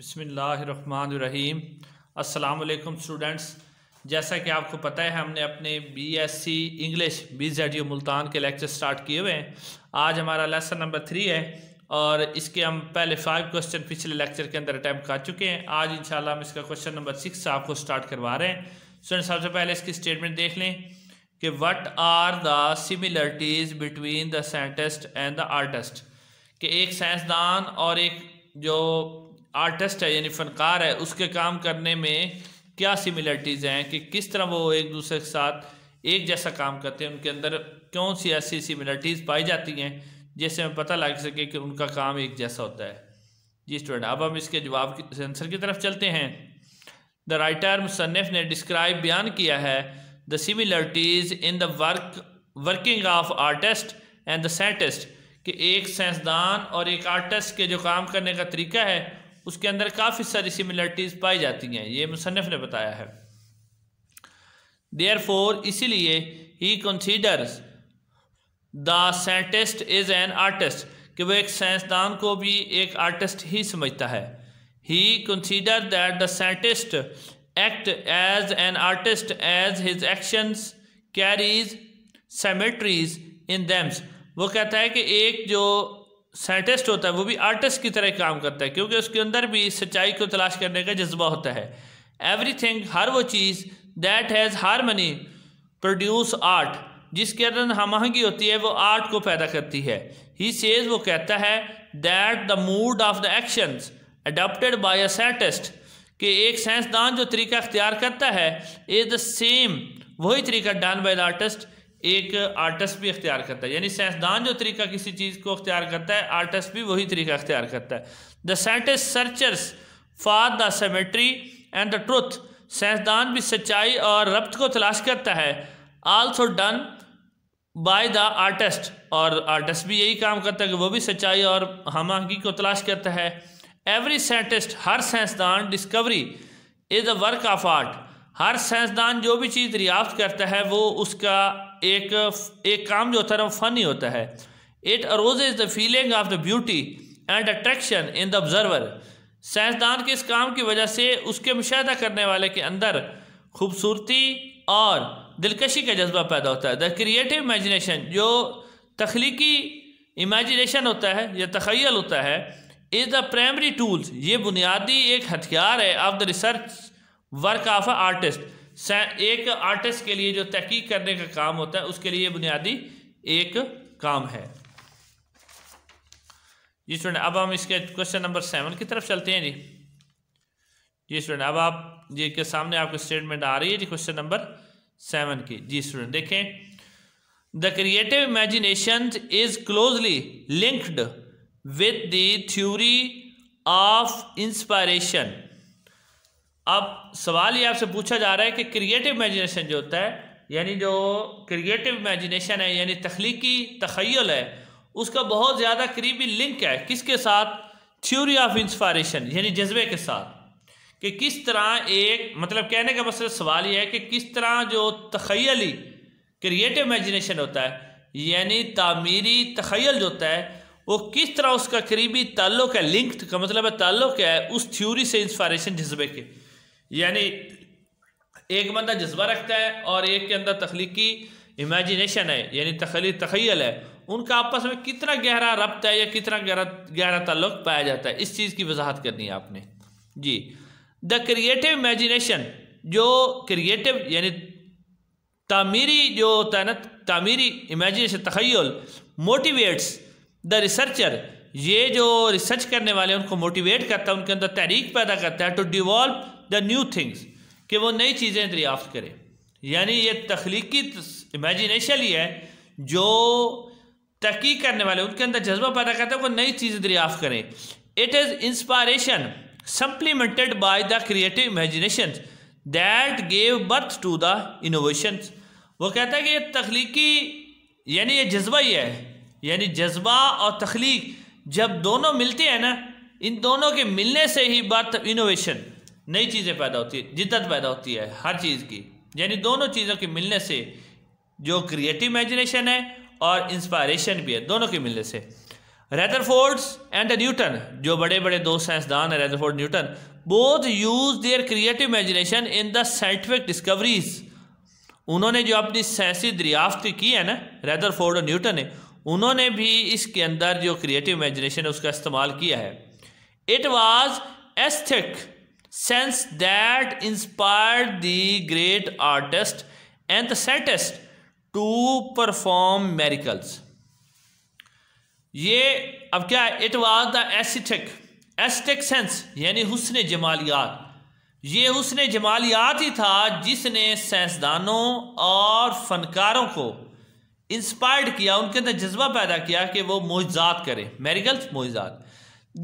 बसमीम अस्सलाम स्टूडेंट्स जैसा कि आपको पता है हमने अपने BSc English B Z U Multan के लेक्चर स्टार्ट किए हुए हैं आज हमारा लेसन नंबर थ्री है और इसके हम पहले फाइव क्वेश्चन पिछले लेक्चर के अंदर अटैम्प्ट कर चुके हैं आज इंशाल्लाह हम इसका क्वेश्चन नंबर सिक्स आपको स्टार्ट करवा रहे हैं स्टूडेंट सबसे पहले इसकी स्टेटमेंट देख लें कि what are the similarities between the scientist and the artist कि एक साइंसदान और एक जो आर्टिस्ट है यानी फ़नकार है उसके काम करने में क्या सिमिलरिटीज़ हैं कि किस तरह वो एक दूसरे के साथ एक जैसा काम करते हैं उनके अंदर कौन सी ऐसी सिमिलरिटीज़ पाई जाती हैं जिससे हमें पता लग सके कि उनका काम एक जैसा होता है जी स्टूडेंट अब हम इसके जवाब की आंसर की तरफ चलते हैं द राइटर मुसनफ़ ने डिस्क्राइब बयान किया है the similarities in the work working of artist and the scientist कि एक साइंसदान और एक आर्टिस्ट के जो काम करने का तरीका है उसके अंदर काफ़ी सारी सिमिलरिटीज़ पाई जाती हैं ये मुसनफ़ ने बताया है देयर फोर इसीलिए he considers the scientist is an artist कि वह एक साइंसदान को भी एक आर्टिस्ट ही समझता है he consider that the scientist act as an artist as his action carries symmetries in them वो कहता है कि एक जो साइंटिस्ट होता है वो भी आर्टिस्ट की तरह काम करता है क्योंकि उसके अंदर भी सच्चाई को तलाश करने का जज्बा होता है एवरी थिंग हर वो चीज़ that has harmony produce art जिसके अंदर हमहंगी होती है वो आर्ट को पैदा करती है ही सेज वो कहता है that the mood of the actions adopted by a scientist कि एक साइंसदान जो तरीका अख्तियार करता है इज़ द सेम वही तरीका डन बाई द आर्टिस्ट एक आर्टिस्ट भी अख्तियार करता है यानी साइंसदान जो तरीका किसी चीज़ को अख्तियार करता है आर्टिस्ट भी वही तरीका अख्तियार करता है the scientist searches for the symmetry and the truth साइंसदान भी सच्चाई और रब्त को तलाश करता है also done by the artist और आर्टिस्ट भी यही काम करता है कि वो भी सच्चाई और हमहगी को तलाश करता है एवरी साइंटिस्ट हर साइंसदान discovery is a work of art हर साइंसदान जो भी चीज़ दरियाफ्त करता है वो उसका एक एक काम जो होता है वो फ़नी होता है it arose is the feeling of the beauty and attraction in the observer साइंसदान के इस काम की वजह से उसके मुशाह करने वाले के अंदर खूबसूरती और दिलकशी का जज्बा पैदा होता है द क्रिएटिव इमेजिनेशन जो तख्लीकी इमेजिनेशन होता है या तखैल होता है इज़ द प्राइमरी टूल्स ये बुनियादी एक हथियार है of the research work of artist एक आर्टिस्ट के लिए जो तहकीक करने का काम होता है उसके लिए बुनियादी एक काम है जी स्टूडेंट अब हम इसके क्वेश्चन नंबर सेवन की तरफ चलते हैं जी जी स्टूडेंट अब आप जी के सामने आपको स्टेटमेंट आ रही है जी क्वेश्चन नंबर सेवन की जी स्टूडेंट देखें the creative imagination is closely linked with the theory of inspiration अब सवाल ये आपसे पूछा जा रहा है कि क्रिएटिव इमेजिनेशन जो होता है यानी जो क्रिएटिव इमेजिनेशन है यानी तख्लीकी तखयल है उसका बहुत ज़्यादा करीबी लिंक है किसके साथ थ्योरी ऑफ इंस्पायरेशन यानी जज्बे के साथ कि किस तरह एक मतलब कहने का मसल सवाल यह है कि किस तरह जो तखयली क्रिएटिव इमेजिनेशन होता है यानी तामीरी तखयल जो होता है वो किस तरह उसका करीबी ताल्लुक है लिंक का मतलब है ताल्लुक है उस थ्योरी से इंस्पायरेशन जज्बे के यानी एक बंदा जज्बा रखता है और एक के अंदर तख्लीकी इमेजिनेशन है यानी तखली तखैल है उनका आपस में कितना गहरा रब्त है या कितना गहरा गहरा ताल्लुक पाया जाता है इस चीज़ की वजाहत करनी है आपने जी द क्रिएटिव इमेजिनेशन जो क्रिएटिव यानी तामीरी जो होता है ना तामीरी इमेजिनेशन तखैल मोटिवेट्स द रिसर्चर ये जो रिसर्च करने वाले उनको मोटिवेट करता है उनके अंदर तहरीक पैदा करता है to devolve the new things कि वो नई चीज़ें दरियाफ्त करें यानी ये तख्लीकी इमेजिनेशन ही है जो तहकीक करने वाले उनके अंदर जज्बा पैदा करता है वो नई चीज़ें दरियाफ्त करें it is inspiration supplemented by the creative imagination that gave birth to the innovation वो कहता है कि ये तख्लीकी यानी ये जज्बा ही है यानी जज्बा और तख्लीक जब दोनों मिलते हैं ना इन दोनों के मिलने से ही बर्थ इनोवेशन नई चीज़ें पैदा होती है जिद्दत पैदा होती है हर चीज़ की यानी दोनों चीज़ों के मिलने से जो क्रिएटिव इमेजिनेशन है और इंस्पायरेशन भी है दोनों के मिलने से रेदरफोर्ड्स एंड न्यूटन जो बड़े बड़े दो साइंसदान हैं Rutherford Newton both use their creative imagination in the scientific discoveries उन्होंने जो अपनी साइंसी दरियाफ्त की है ना रेदरफोर्ड और न्यूटन ने उन्होंने भी इसके अंदर जो क्रिएटिव इमेजिनेशन है उसका इस्तेमाल किया है it was aesthetic sense that inspire the great artist and the scientist to perform miracles ये अब क्या है it was the aesthetic aesthetic sense यानी हुसन जमालियात ये हुसन जमालियात ही था जिसने साइंसदानों और फनकारों को इंस्पायर्ड किया उनके अंदर जज्बा पैदा किया कि वो मोजात करें मेरिकल्स मोजात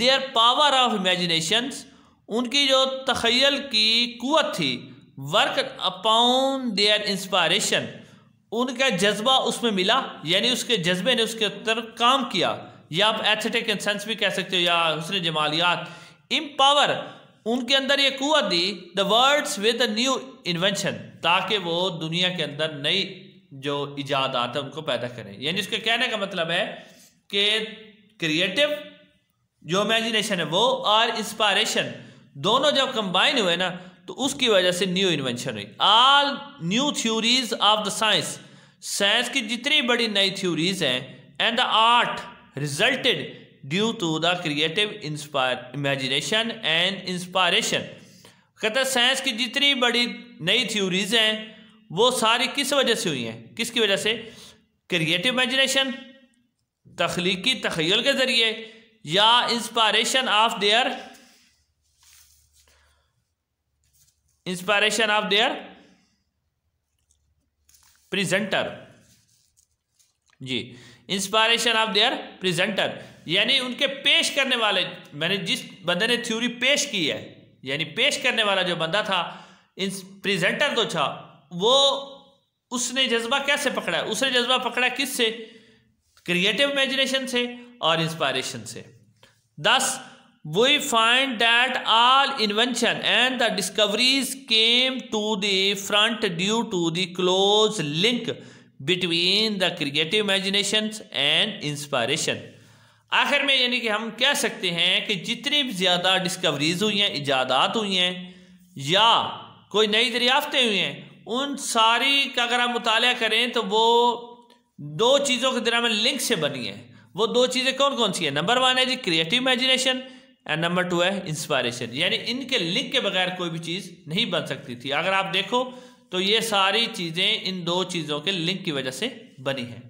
देयर पावर ऑफ इमेजिनेशंस उनकी जो तखयल की कुत थी वर्क अपॉन देयर इंस्पायरेशन उनका जज्बा उसमें मिला यानी उसके जज्बे ने उसके उत्तर काम किया या आप एथेटिक इंसेंस भी कह सकते हो या उसने जमालियात इम पावर उनके अंदर ये कुत the the words with a new invention ताकि वो दुनिया के अंदर नई जो इजादात है उनको पैदा करें यानी उसके कहने का मतलब है कि क्रिएटिव जो इमेजिनेशन है वो और इंस्पायरेशन दोनों जब कंबाइन हुए ना तो उसकी वजह से न्यू इन्वेंशन हुई all new theories of the science science की जितनी बड़ी नई थ्योरीज हैं and the art resulted due to the creative inspire imagination and inspiration कहते हैं साइंस की जितनी बड़ी नई थ्योरीज हैं वो सारी किस वजह से हुई हैं किसकी वजह से क्रिएटिव इमेजिनेशन तख्लीकी तखयल के ज़रिए या inspiration of their inspiration of their presenter जी इंस्पायरेशन ऑफ देयर प्रेजेंटर यानी उनके पेश करने वाले मैंने जिस बंदे ने थ्योरी पेश की है यानी पेश करने वाला जो बंदा था इन प्रेजेंटर तो था वो उसने जज्बा कैसे पकड़ा है उसने जज्बा पकड़ा किस से क्रिएटिव इमेजिनेशन से और इंस्पायरेशन से thus we find that all invention and the discoveries came to the front due to the close link between the creative imagination and inspiration आखिर में यानी कि हम कह सकते हैं कि जितनी भी ज़्यादा डिस्कवरीज हुई हैं इजादात हुई हैं या कोई नई दरियाफ्तें हुई हैं उन सारी का अगर आप मुताल करें तो वो दो चीज़ों के दरम लिंक से बनी हैं वो दो चीज़ें कौन कौन सी हैं नंबर वन है जी creative imagination and number two है इंस्पायरेशन यानी इनके लिंक के बगैर कोई भी चीज़ नहीं बन सकती थी अगर आप देखो तो ये सारी चीज़ें इन दो चीज़ों के लिंक की वजह से बनी है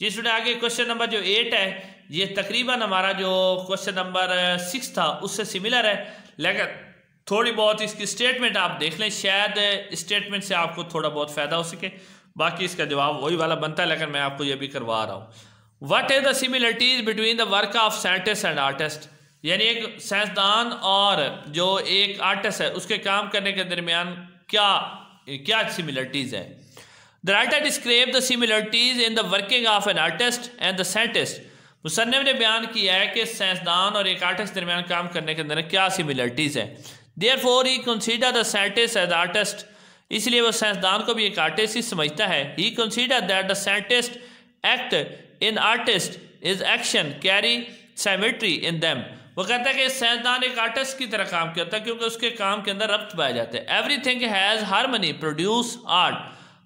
जी स्टूडेंट आगे क्वेश्चन नंबर जो एट है ये तकरीबन हमारा जो क्वेश्चन नंबर सिक्स था उससे सिमिलर है लेकिन थोड़ी बहुत इसकी स्टेटमेंट आप देख लें शायद स्टेटमेंट से आपको थोड़ा बहुत फ़ायदा हो सके बाकी इसका जवाब वही वाला बनता है लेकिन मैं आपको ये भी करवा रहा हूँ what is the similarities between the work of scientist and artist यानी एक साइंसदान और जो एक आर्टिस्ट है उसके काम करने के दरमियान क्या क्या सिमिलरिटीज़ है the writer describe the similarities in the working of an artist and the scientist मुसनफ ने बयान किया है कि साइंसदान और एक आर्टिस्ट के दरमियान काम करने के अंदर क्या सिमिलरिटीज़ है therefore he consider the scientist as artist इसलिए वह साइंसदान को भी एक आर्टिस्ट ही समझता है he consider that the scientist act in artist is action carry symmetry in them वो कहता है कि साइंसदान एक आर्टिस्ट की तरह काम करता है क्योंकि उसके काम के अंदर रब्त पाया जाता है everything has money produce art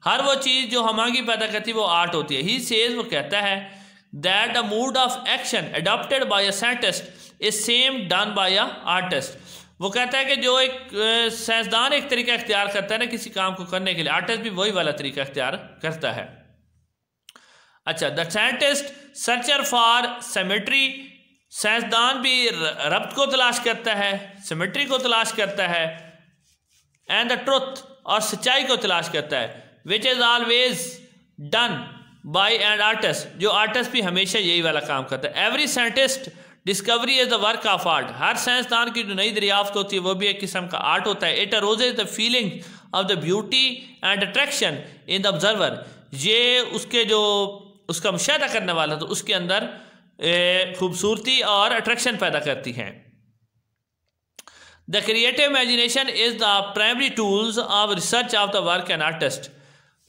हर वो चीज़ जो हमागी पैदा करती है वो आर्ट होती है ही सेज वो कहता है that a mood of action adopted by a scientist is same done by a artist वो कहता है कि जो एक साइंसदान एक तरीका अख्तियार करता है ना किसी काम को करने के लिए आर्टिस्ट भी वही वाला तरीका अख्तियार करता है अच्छा the scientist searcher for symmetry साइंसदान भी रब्त को तलाश करता है सिमेट्री को तलाश करता है एंड द ट्रुथ और सच्चाई को तलाश करता है which is always done by and artist जो आर्टिस्ट भी हमेशा यही वाला काम करता है every scientist discovery is the work of art हर साइंसदान की जो नई दरियाफ्त होती है वो भी एक किस्म का आर्ट होता है it arose the feeling of the beauty and attraction in the observer ये उसके जो उसका मुशाह करने वाला तो उसके अंदर खूबसूरती और अट्रैक्शन पैदा करती हैं the creative imagination is the primary tools of research of the work an artist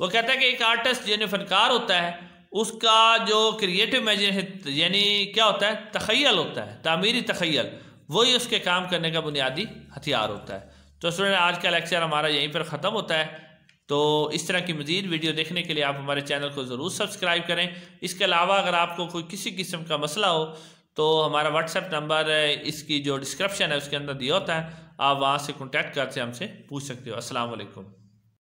वो कहता है कि एक आर्टिस्ट यानी फनकार होता है उसका जो क्रिएटिव इमेजिनेशन यानी क्या होता है तखैल होता है तमीरी तखैल वही उसके काम करने का बुनियादी हथियार होता है तो स्टूडेंट आज का लेक्चर हमारा यहीं पर ख़त्म होता है तो इस तरह की मज़ीद वीडियो देखने के लिए आप हमारे चैनल को ज़रूर सब्सक्राइब करें इसके अलावा अगर आपको कोई किसी किस्म का मसला हो तो हमारा व्हाट्सएप नंबर इसकी जो डिस्क्रिप्शन है उसके अंदर दिया होता है आप वहाँ से कॉन्टैक्ट करके हमसे पूछ सकते हो असलकुम